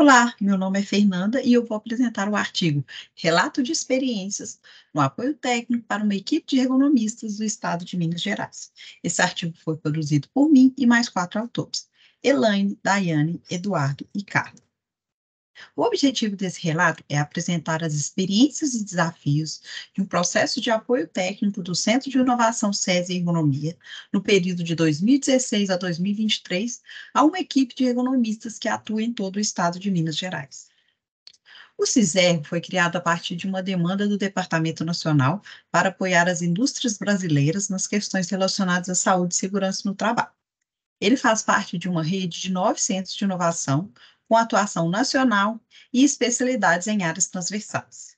Olá, meu nome é Fernanda e eu vou apresentar o artigo Relato de Experiências no Apoio Técnico para uma Equipe de Ergonomistas do Estado de Minas Gerais. Esse artigo foi produzido por mim e mais quatro autores: Elaine, Daiane, Eduardo e Carla. O objetivo desse relato é apresentar as experiências e desafios de um processo de apoio técnico do Centro de Inovação SESI Ergonomia, no período de 2016 a 2023, a uma equipe de ergonomistas que atua em todo o estado de Minas Gerais. O CISER foi criado a partir de uma demanda do Departamento Nacional para apoiar as indústrias brasileiras nas questões relacionadas à saúde e segurança no trabalho. Ele faz parte de uma rede de nove centros de inovação, com atuação nacional e especialidades em áreas transversais.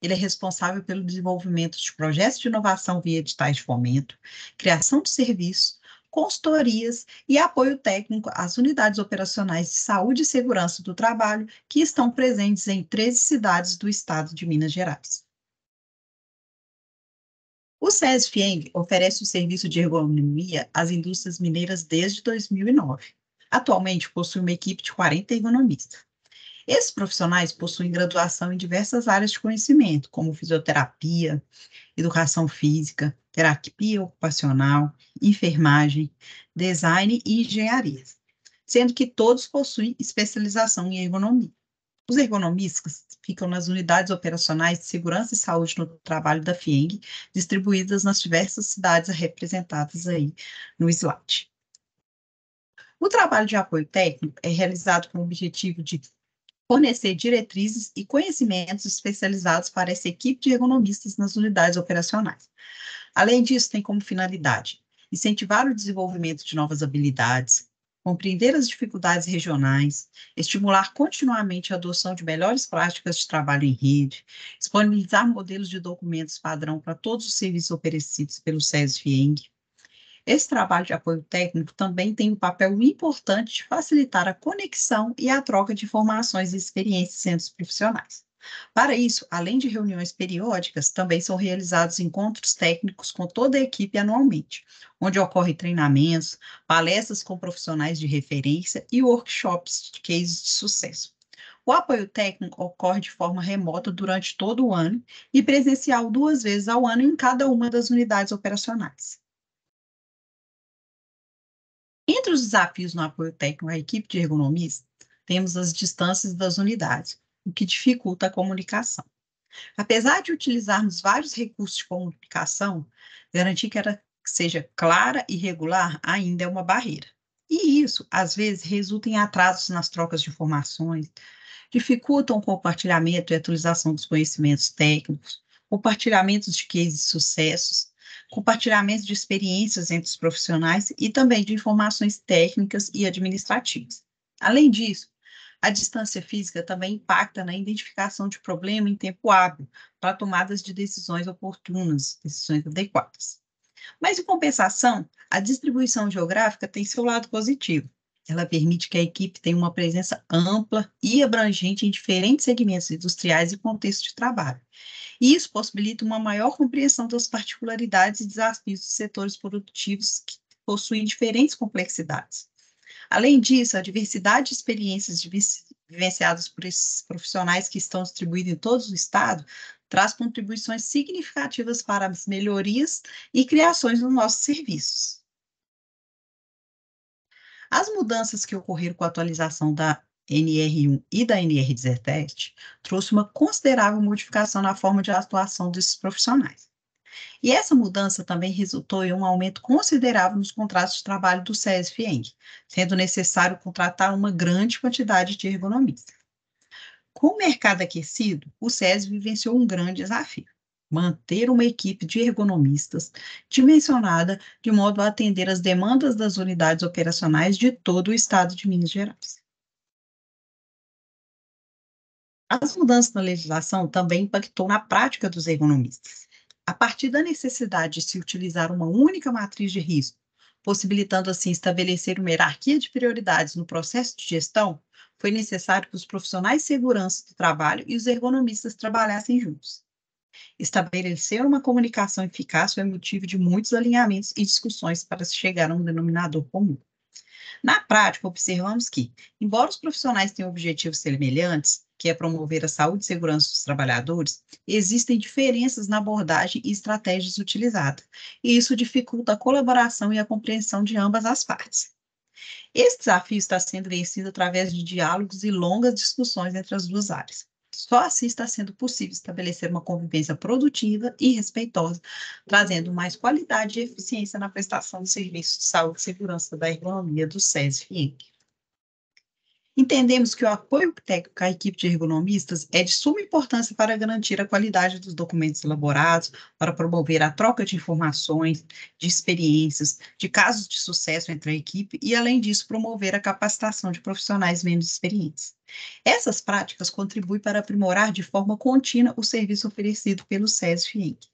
Ele é responsável pelo desenvolvimento de projetos de inovação via editais de fomento, criação de serviços, consultorias e apoio técnico às unidades operacionais de saúde e segurança do trabalho que estão presentes em 13 cidades do estado de Minas Gerais. O SESFIENG oferece o serviço de ergonomia às indústrias mineiras desde 2009 Atualmente possui uma equipe de 40 ergonomistas. Esses profissionais possuem graduação em diversas áreas de conhecimento, como fisioterapia, educação física, terapia ocupacional, enfermagem, design e engenharia, sendo que todos possuem especialização em ergonomia. Os ergonomistas ficam nas unidades operacionais de segurança e saúde no trabalho da FIENG, distribuídas nas diversas cidades representadas aí no slide. O trabalho de apoio técnico é realizado com o objetivo de fornecer diretrizes e conhecimentos especializados para essa equipe de ergonomistas nas unidades operacionais. Além disso, tem como finalidade incentivar o desenvolvimento de novas habilidades, compreender as dificuldades regionais, estimular continuamente a adoção de melhores práticas de trabalho em rede, disponibilizar modelos de documentos padrão para todos os serviços oferecidos pelo SESFIENG, esse trabalho de apoio técnico também tem um papel importante de facilitar a conexão e a troca de informações e experiências entre os profissionais. Para isso, além de reuniões periódicas, também são realizados encontros técnicos com toda a equipe anualmente, onde ocorrem treinamentos, palestras com profissionais de referência e workshops de cases de sucesso. O apoio técnico ocorre de forma remota durante todo o ano e presencial duas vezes ao ano em cada uma das unidades operacionais. Outros desafios no apoio técnico à equipe de ergonomistas temos as distâncias das unidades, o que dificulta a comunicação. Apesar de utilizarmos vários recursos de comunicação, garantir que ela seja clara e regular ainda é uma barreira. E isso, às vezes, resulta em atrasos nas trocas de informações, dificultam o compartilhamento e atualização dos conhecimentos técnicos, compartilhamentos de cases de sucessos compartilhamento de experiências entre os profissionais e também de informações técnicas e administrativas. Além disso, a distância física também impacta na identificação de problema em tempo hábil para tomadas de decisões oportunas, decisões adequadas. Mas, em compensação, a distribuição geográfica tem seu lado positivo. Ela permite que a equipe tenha uma presença ampla e abrangente em diferentes segmentos industriais e contextos de trabalho e isso possibilita uma maior compreensão das particularidades e desafios dos setores produtivos que possuem diferentes complexidades. Além disso, a diversidade de experiências vivenciadas por esses profissionais que estão distribuídos em todo o estado traz contribuições significativas para as melhorias e criações nos nossos serviços. As mudanças que ocorreram com a atualização da NR1 e da NR17, trouxe uma considerável modificação na forma de atuação desses profissionais. E essa mudança também resultou em um aumento considerável nos contratos de trabalho do SESF-ENG, sendo necessário contratar uma grande quantidade de ergonomistas. Com o mercado aquecido, o SES vivenciou um grande desafio: manter uma equipe de ergonomistas dimensionada de modo a atender as demandas das unidades operacionais de todo o estado de Minas Gerais. As mudanças na legislação também impactou na prática dos economistas. A partir da necessidade de se utilizar uma única matriz de risco, possibilitando assim estabelecer uma hierarquia de prioridades no processo de gestão, foi necessário que os profissionais de segurança do trabalho e os ergonomistas trabalhassem juntos. Estabelecer uma comunicação eficaz foi motivo de muitos alinhamentos e discussões para se chegar a um denominador comum. Na prática, observamos que, embora os profissionais tenham objetivos semelhantes, que é promover a saúde e segurança dos trabalhadores, existem diferenças na abordagem e estratégias utilizadas, e isso dificulta a colaboração e a compreensão de ambas as partes. Esse desafio está sendo vencido através de diálogos e longas discussões entre as duas áreas. Só assim está sendo possível estabelecer uma convivência produtiva e respeitosa, trazendo mais qualidade e eficiência na prestação de serviços de saúde e segurança da ergonomia do sesf fienc Entendemos que o apoio técnico à equipe de ergonomistas é de suma importância para garantir a qualidade dos documentos elaborados, para promover a troca de informações, de experiências, de casos de sucesso entre a equipe e, além disso, promover a capacitação de profissionais menos experientes. Essas práticas contribuem para aprimorar de forma contínua o serviço oferecido pelo SESF-INC.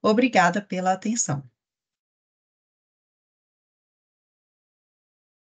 Obrigada pela atenção.